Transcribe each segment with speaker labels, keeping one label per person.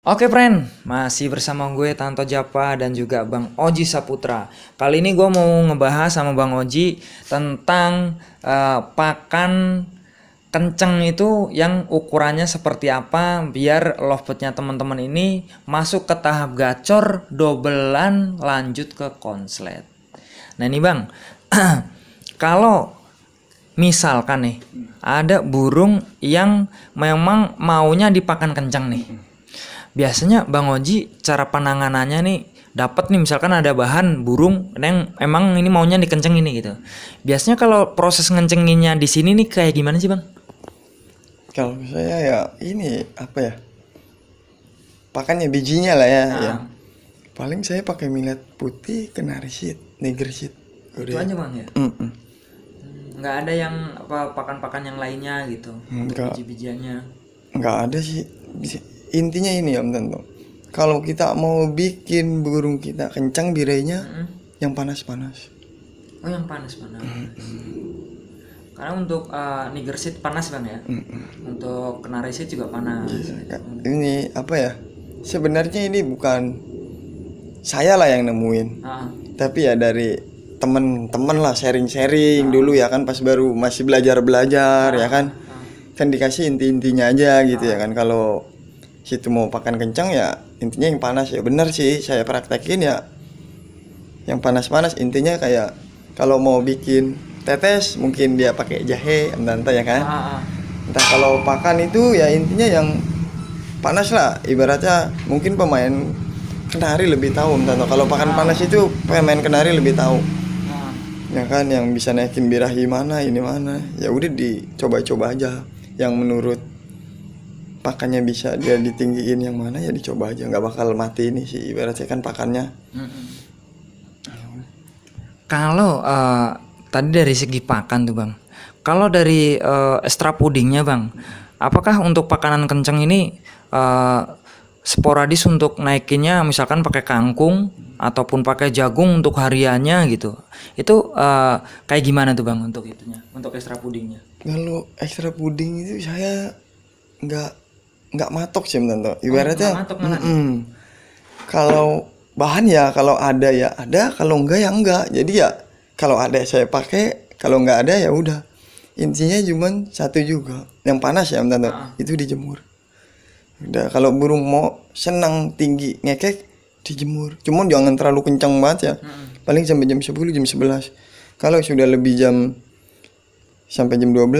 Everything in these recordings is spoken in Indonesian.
Speaker 1: Oke friend, masih bersama gue Tanto Japa dan juga Bang Oji Saputra. Kali ini gue mau ngebahas sama Bang Oji tentang uh, pakan kenceng itu yang ukurannya seperti apa biar lovebirdnya teman-teman ini masuk ke tahap gacor dobelan lanjut ke konslet. Nah ini Bang, kalau misalkan nih ada burung yang memang maunya dipakan kenceng nih biasanya Bang Oji cara penanganannya nih dapat nih misalkan ada bahan burung yang emang ini maunya dikenceng ini gitu. Biasanya kalau proses ngencenginnya di sini nih kayak gimana sih Bang?
Speaker 2: Kalau misalnya ya ini apa ya? Pakannya bijinya lah ya. Nah. ya. Ah. Paling saya pakai millet putih, kenari sheet, neger sheet. Udah. Ya? aja Bang ya? Mm -mm
Speaker 1: nggak ada yang apa pakan-pakan yang lainnya gitu enggak biji-bijiannya
Speaker 2: nggak ada sih intinya ini om tentu kalau kita mau bikin burung kita kencang birainya mm -hmm. yang panas-panas
Speaker 1: oh yang panas-panas mm -hmm. karena untuk uh, eh, niger seed panas bang ya mm
Speaker 2: -hmm. untuk kenari seed juga panas yeah, ini apa ya sebenarnya ini bukan saya lah yang nemuin uh-huh. tapi ya dari temen-temen lah sharing-sharing uh-huh. dulu ya kan pas baru masih belajar-belajar uh-huh. ya ah, kan kan dikasih inti-intinya aja gitu ya kan kalau situ mau pakan kencang ya intinya yang panas ya benar sih saya praktekin ya yang panas-panas intinya kayak kalau mau bikin tetes mungkin dia pakai jahe entah entah ya kan ah, ah. entah kalau pakan itu ya intinya yang panas lah ibaratnya mungkin pemain kenari lebih tahu entah kalau pakan panas itu pemain kenari lebih tahu ah. ya kan yang bisa naikin birahi mana ini mana ya udah dicoba-coba aja yang menurut pakannya bisa dia ditinggiin yang mana ya dicoba aja nggak bakal mati ini sih ibaratnya kan pakannya
Speaker 1: kalau uh, tadi dari segi pakan tuh bang kalau dari uh, eh, extra pudingnya bang apakah untuk pakanan kenceng ini uh, sporadis untuk naikinnya misalkan pakai kangkung ataupun pakai jagung untuk hariannya gitu itu uh, kayak gimana tuh bang untuk itunya
Speaker 2: untuk ekstra pudingnya kalau ekstra puding itu saya nggak nggak matok sih tentu ibaratnya oh, matok mm -mm. kalau bahan ya kalau ada ya ada kalau enggak ya enggak jadi ya kalau ada saya pakai kalau enggak ada ya udah intinya cuma satu juga yang panas ya tentu uh. Ah. itu dijemur udah kalau burung mau senang tinggi ngekek dijemur cuman jangan terlalu kencang banget ya hmm. paling sampai jam 10 jam 11 kalau sudah lebih jam sampai jam 12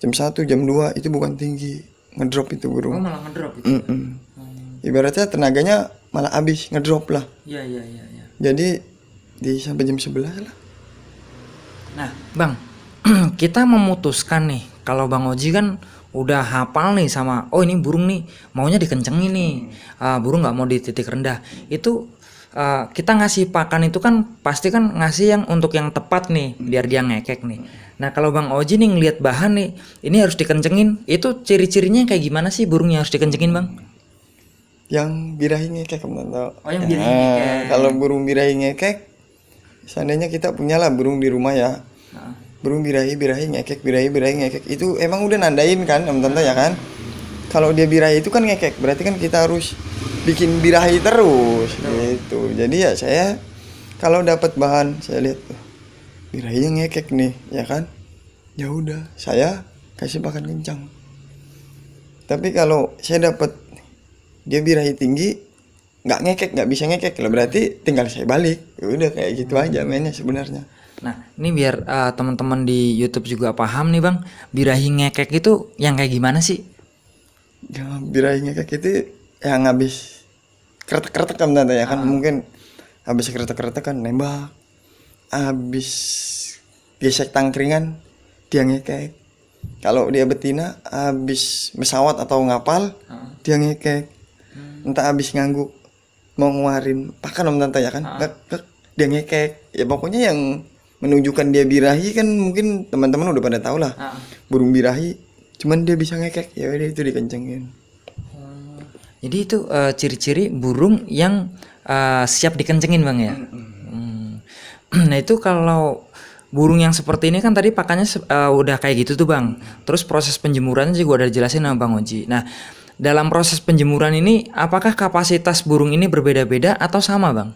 Speaker 2: jam 1 jam 2 itu bukan tinggi ngedrop itu burung. oh, malah ngedrop itu. Ya? mm -mm. Hmm. ibaratnya tenaganya malah habis ngedrop lah
Speaker 1: iya iya iya ya.
Speaker 2: jadi di sampai jam 11 lah
Speaker 1: nah bang kita memutuskan nih kalau bang Oji kan udah hafal nih sama oh ini burung nih maunya dikencengin nih hmm. uh, burung nggak mau di titik rendah itu uh, kita ngasih pakan itu kan pasti kan ngasih yang untuk yang tepat nih biar dia ngekek nih nah kalau bang Oji nih ngelihat bahan nih ini harus dikencengin itu ciri-cirinya kayak gimana sih burungnya harus dikencengin bang
Speaker 2: yang birahi ngekek teman oh yang nah, birahi ngekek nah, kalau burung birahi ngekek seandainya kita punya lah burung di rumah ya nah. burung birahi birahi ngekek birahi birahi ngekek itu emang udah nandain kan teman-teman ya kan kalau dia birahi itu kan ngekek berarti kan kita harus bikin birahi terus iya. gitu jadi ya saya kalau dapat bahan saya lihat tuh birahinya ngekek nih ya kan ya udah saya kasih makan kencang tapi kalau saya dapat dia birahi tinggi nggak ngekek nggak bisa ngekek lah berarti tinggal saya balik ya udah kayak gitu hmm. aja mainnya sebenarnya
Speaker 1: Nah, ini biar uh, teman-teman di YouTube juga paham nih, Bang. Birahi ngekek itu yang kayak gimana sih?
Speaker 2: Ya, birahi ngekek itu yang habis kereta-kereta kan ya kan ah. mungkin habis kereta-kereta kan nembak habis gesek tangkringan dia ngekek kalau dia betina habis pesawat atau ngapal ah. dia ngekek hmm. entah habis ngangguk mau ngeluarin pakan om tante ya kan ah. dia ngekek ya pokoknya yang menunjukkan dia birahi kan mungkin teman-teman udah pada tau lah ah. burung birahi cuman dia bisa ngekek ya udah itu dikencengin jadi itu
Speaker 1: ciri eh, ciri-ciri burung yang uh, siap dikencengin bang ya. Hmm. Nah itu kalau burung yang seperti ini kan tadi pakannya uh, udah kayak gitu tuh bang. Terus proses penjemuran juga udah jelasin sama bang Oji. Nah dalam proses penjemuran ini apakah kapasitas burung ini berbeda-beda atau sama bang?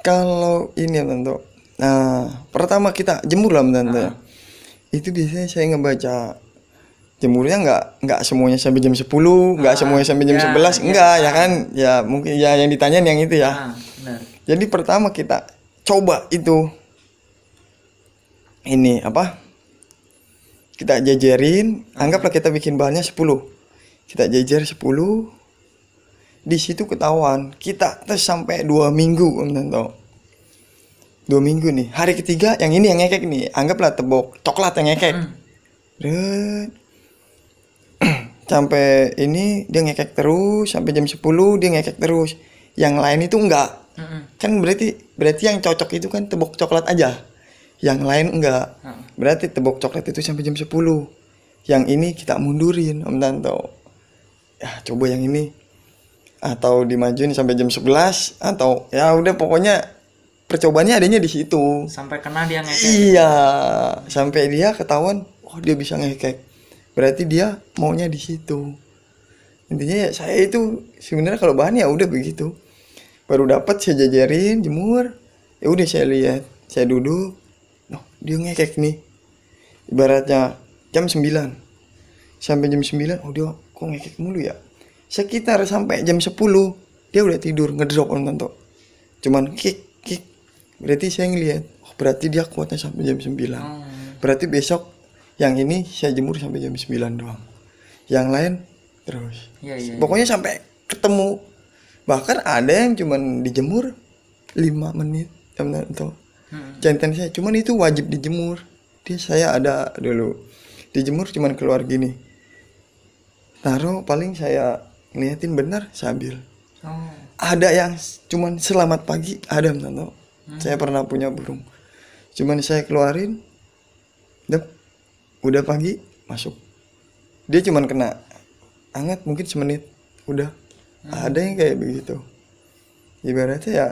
Speaker 2: Kalau ini ya tentu. Nah pertama kita jemur lah tentu. Uh -huh. Itu biasanya saya ngebaca jemurnya nggak nggak semuanya sampai jam 10 nggak ah, semuanya sampai jam ya, 11 enggak ya. ya, kan ya mungkin ya yang ditanya yang itu ya ah, benar. jadi pertama kita coba itu ini apa kita jajarin ah. anggaplah kita bikin bahannya 10 kita jajar 10 di situ ketahuan kita terus sampai dua minggu tentu tau dua minggu nih hari ketiga yang ini yang ngekek nih anggaplah tebok coklat yang ngekek hmm. sampai ini dia ngekek terus sampai jam 10 dia ngekek terus yang lain itu enggak mm -hmm. kan berarti berarti yang cocok itu kan tebok coklat aja yang lain enggak mm -hmm. berarti tebok coklat itu sampai jam 10 yang ini kita mundurin om tanto ya coba yang ini atau dimajuin sampai jam 11 atau ya udah pokoknya percobaannya adanya di situ
Speaker 1: sampai kena dia ngekek
Speaker 2: iya sampai dia ketahuan oh dia bisa ngekek berarti dia maunya di situ intinya ya saya itu sebenarnya kalau bahan ya udah begitu baru dapat saya jajarin jemur ya udah saya lihat saya duduk noh dia ngekek nih ibaratnya jam 9 sampai jam 9 oh dia kok ngekek mulu ya sekitar sampai jam 10 dia udah tidur ngedrop on tentu cuman kick kick berarti saya ngeliat oh, berarti dia kuatnya sampai jam 9 hmm. berarti besok yang ini saya jemur sampai jam 9 doang yang lain terus ya, ya, ya. pokoknya sampai ketemu bahkan ada yang cuman dijemur 5 menit atau ya hmm. jantan saya cuman itu wajib dijemur dia saya ada dulu dijemur cuman keluar gini taruh paling saya ngeliatin benar sambil oh. ada yang cuman selamat pagi ada menonton hmm. saya pernah punya burung cuman saya keluarin dep udah pagi masuk dia cuma kena anget mungkin semenit udah hmm. ada yang kayak begitu ibaratnya ya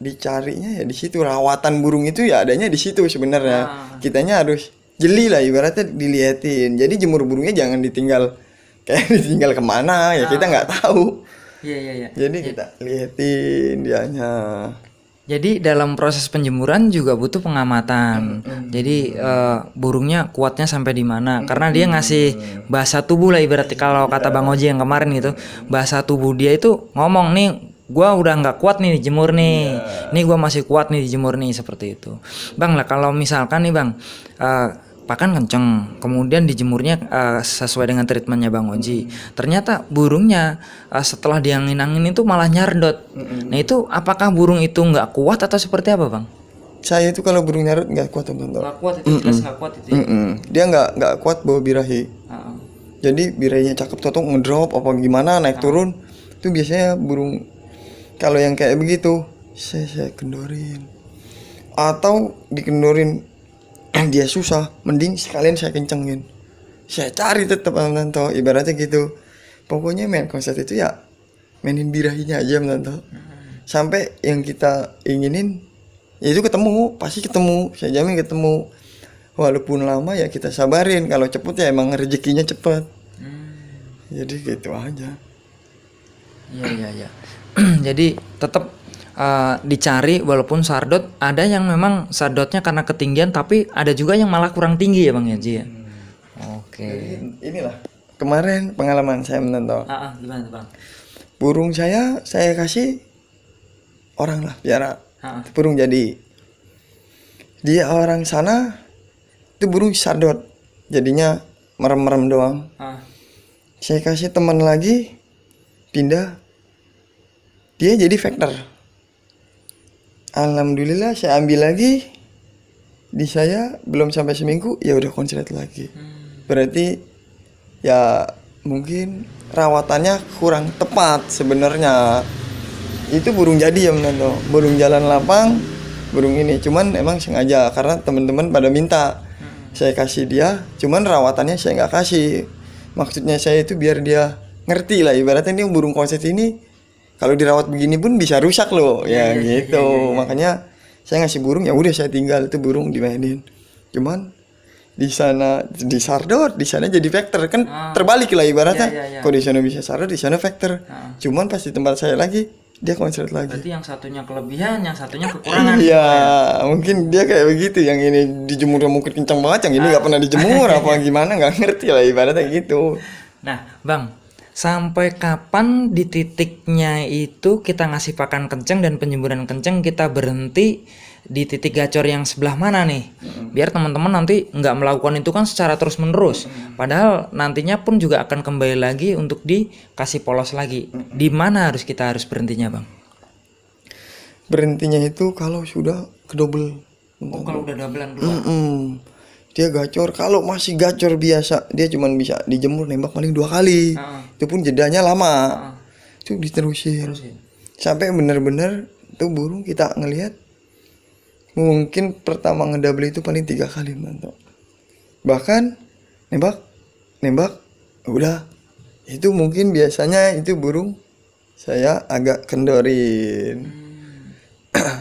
Speaker 2: dicarinya ya di situ rawatan burung itu ya adanya di situ sebenarnya nah. kitanya harus jeli lah ibaratnya diliatin jadi jemur burungnya jangan ditinggal kayak ditinggal kemana ya nah. kita ah. nggak tahu iya iya iya jadi ya. kita liatin dianya jadi dalam proses
Speaker 1: penjemuran juga butuh pengamatan. Mm -hmm. Jadi uh, burungnya kuatnya sampai di mana? Mm -hmm. Karena dia ngasih bahasa tubuh lah ibaratnya kalau kata Bang Oji yang kemarin gitu, bahasa tubuh dia itu ngomong nih gua udah nggak kuat nih dijemur nih, yeah. nih gua masih kuat nih dijemur nih seperti itu, bang lah kalau misalkan nih bang, uh, pakan kenceng, kemudian dijemurnya uh, sesuai dengan treatmentnya Bang Oji. Hmm. Ternyata burungnya uh, setelah diangin-angin itu malah nyardot. Hmm. Nah itu apakah burung itu nggak kuat atau seperti apa Bang?
Speaker 2: Saya itu kalau burung nyardot nggak kuat Bang. Nggak kuat itu mm hmm jelas nggak
Speaker 1: kuat itu. Mm hmm
Speaker 2: Dia nggak nggak kuat bawa birahi. Uh -uh. Jadi birahinya cakep cocok ngedrop apa gimana naik uh ah. huh turun itu biasanya burung kalau yang kayak begitu saya saya kendorin atau dikendorin Eh, dia susah mending sekalian saya kencengin saya cari tetap menanto ibaratnya gitu pokoknya main konsep itu ya mainin birahinya aja menonton sampai yang kita inginin ya itu ketemu pasti ketemu saya jamin ketemu walaupun lama ya kita sabarin kalau cepet ya emang rezekinya cepet hmm. jadi gitu aja
Speaker 1: iya iya iya jadi tetap Eh, dicari walaupun sardot ada yang memang sardotnya karena ketinggian tapi ada juga yang malah kurang tinggi ya Bang ya. Hmm.
Speaker 2: Oke. Okay. inilah kemarin pengalaman saya menonton. Ah, ah, gimana Bang? Burung saya saya kasih orang lah biara ah, ah. burung jadi dia orang sana itu burung sardot jadinya merem-merem doang. Ah. Saya kasih teman lagi pindah dia jadi vektor alhamdulillah saya ambil lagi di saya belum sampai seminggu ya udah konslet lagi hmm. berarti ya mungkin rawatannya kurang tepat sebenarnya itu burung jadi ya menanto burung jalan lapang burung ini cuman emang sengaja karena teman-teman pada minta hmm. saya kasih dia cuman rawatannya saya nggak kasih maksudnya saya itu biar dia ngerti lah ibaratnya ini burung konslet ini kalau dirawat begini pun bisa rusak loh iya, ya yeah, iya, gitu yeah, yeah, makanya saya ngasih burung ya udah saya tinggal itu burung dimainin cuman di sana di Sardor di sana jadi vektor kan ah. terbalik lah ibaratnya yeah, yeah, yeah. di sana bisa sardot di sana vektor ah. cuman pas di tempat saya lagi dia konser lagi berarti
Speaker 1: yang satunya kelebihan yang satunya kekurangan iya gitu
Speaker 2: ya? mungkin dia kayak begitu yang ini dijemur mungkin kencang banget yang ini nggak ah. pernah dijemur apa gimana nggak ngerti lah ibaratnya gitu
Speaker 1: nah bang sampai kapan di titiknya itu kita ngasih pakan kenceng dan penyemburan kenceng kita berhenti di titik gacor yang sebelah mana nih biar teman-teman nanti nggak melakukan itu kan secara terus menerus padahal nantinya pun juga akan kembali lagi untuk dikasih polos lagi di mana harus kita harus berhentinya bang
Speaker 2: berhentinya itu kalau sudah kedobel oh kalau udah doublean dulu mm dia gacor kalau masih gacor biasa dia cuma bisa dijemur nembak paling dua kali uh ah. huh itu pun jedanya lama uh itu diterusin Terusin. sampai bener-bener itu burung kita ngelihat mungkin pertama ngedouble itu paling tiga kali mantap bahkan nembak nembak udah itu mungkin biasanya itu burung saya agak kendorin hmm.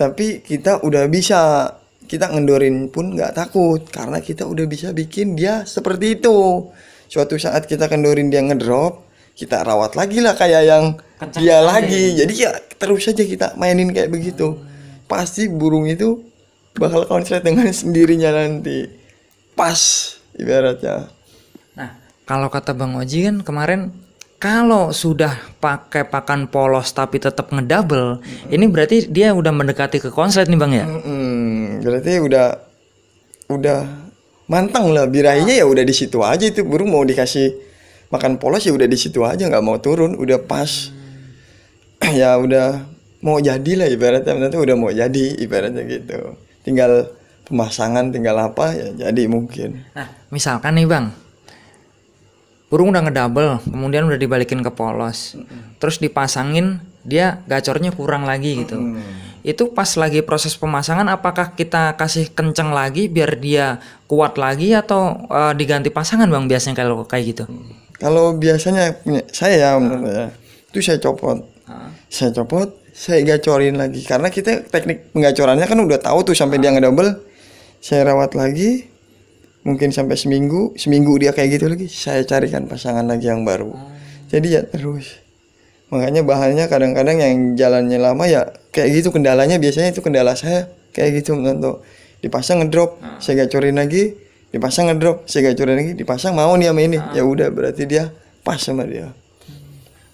Speaker 2: tapi kita udah bisa kita ngendorin pun nggak takut karena kita udah bisa bikin dia seperti itu suatu saat kita kendorin dia ngedrop kita rawat lagi lah kayak yang Kencang dia lagi gitu. jadi ya terus aja kita mainin kayak begitu hmm. pasti burung itu bakal konslet dengan sendirinya nanti pas ibaratnya
Speaker 1: nah kalau kata bang Oji kan kemarin kalau sudah pakai pakan polos tapi tetap ngedouble, -hmm. ini berarti dia udah mendekati ke konslet nih bang
Speaker 2: ya? -hmm berarti udah udah mantang lah birahinya ya udah di situ aja itu burung mau dikasih makan polos ya udah di situ aja nggak mau turun udah pas ya udah mau jadi lah ibaratnya nanti udah mau jadi ibaratnya gitu tinggal pemasangan tinggal apa ya jadi mungkin nah
Speaker 1: misalkan nih bang
Speaker 2: burung udah ngedouble kemudian udah dibalikin ke polos mm-hmm.
Speaker 1: terus dipasangin dia gacornya kurang lagi gitu mm-hmm. itu pas lagi proses pemasangan apakah kita kasih kenceng lagi biar dia kuat lagi atau uh, diganti pasangan bang biasanya kalau kayak gitu
Speaker 2: kalau biasanya saya ya, uh. itu saya copot ah. saya copot saya gacorin lagi karena kita teknik penggacorannya kan udah tahu tuh sampai ah. dia ngedouble saya rawat lagi mungkin sampai seminggu seminggu dia kayak gitu lagi saya carikan pasangan lagi yang baru ah. jadi ya terus makanya bahannya kadang-kadang yang jalannya lama ya kayak gitu kendalanya biasanya itu kendala saya kayak gitu untuk dipasang ngedrop ah. saya gacorin lagi dipasang ngedrop saya gacorin lagi dipasang mau nih sama ini ah. ya udah berarti dia pas sama dia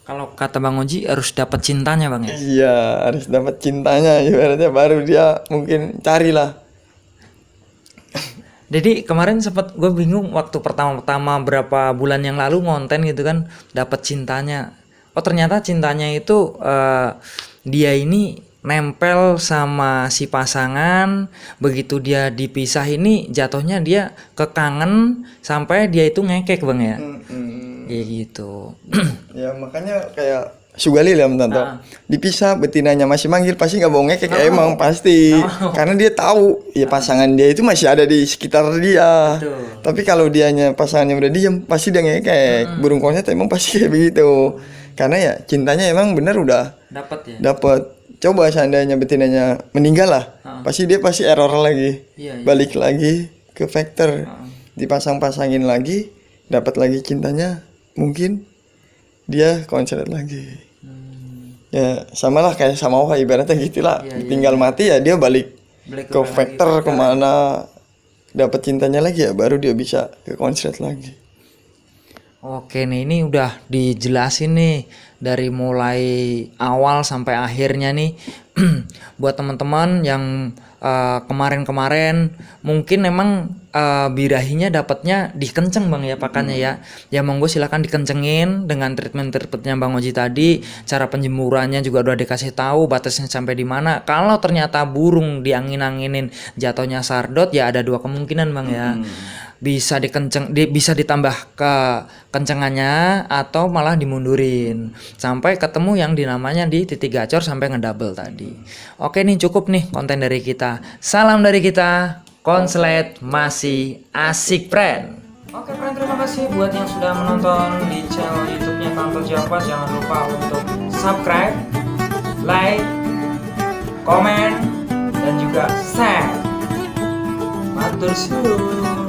Speaker 1: kalau kata Bang Oji harus dapat cintanya Bang ya? Iya, harus dapat cintanya ibaratnya baru dia mungkin carilah jadi kemarin sempat gue bingung waktu pertama-pertama berapa bulan yang lalu ngonten gitu kan dapat cintanya. Oh ternyata cintanya itu uh, dia ini nempel sama si pasangan begitu dia dipisah ini jatuhnya dia kekangen sampai
Speaker 2: dia itu ngekek bang ya Hmm, -hmm. Ya gitu ya makanya kayak Sugali ya Tanto. Nah. Dipisah betinanya masih manggil pasti nggak bohong ya, kayak oh. emang pasti. Oh. Karena dia tahu ya nah. pasangan dia itu masih ada di sekitar dia. Betul. Tapi kalau dianya pasangannya udah diem pasti dia ngekek. Hmm. Burung konyet emang pasti kayak begitu. Karena ya cintanya emang bener udah dapat ya. Dapat. Coba seandainya betinanya meninggal lah. Pasti dia pasti error lagi. Iya, iya. Balik lagi ke faktor. Dipasang-pasangin lagi, dapat lagi cintanya mungkin dia konslet lagi ya sama lah kayak sama wah ibaratnya gitulah ya, tinggal ya. mati ya dia balik
Speaker 1: Black ke, ke factor
Speaker 2: kemana dapat cintanya lagi ya baru dia bisa ke konsert lagi
Speaker 1: Oke nih ini udah dijelasin nih dari mulai awal sampai akhirnya nih buat teman-teman yang kemarin eh, kemarin-kemarin mungkin memang uh, birahinya dapatnya dikenceng bang ya pakannya hmm. ya ya monggo silahkan dikencengin dengan treatment treatmentnya bang Oji tadi cara penjemurannya juga udah dikasih tahu batasnya sampai di mana kalau ternyata burung diangin-anginin jatuhnya sardot ya ada dua kemungkinan bang ya mm-hmm bisa dikenceng di, bisa ditambah ke kencengannya atau malah dimundurin sampai ketemu yang dinamanya di titik gacor sampai ngedouble tadi. Oke nih cukup nih konten dari kita. Salam dari kita. Konslet masih asik friend. Oke friend terima kasih buat yang sudah menonton di channel YouTube-nya Kantor Jawa. Jangan lupa untuk subscribe, like, komen, dan juga share. Matur kasih.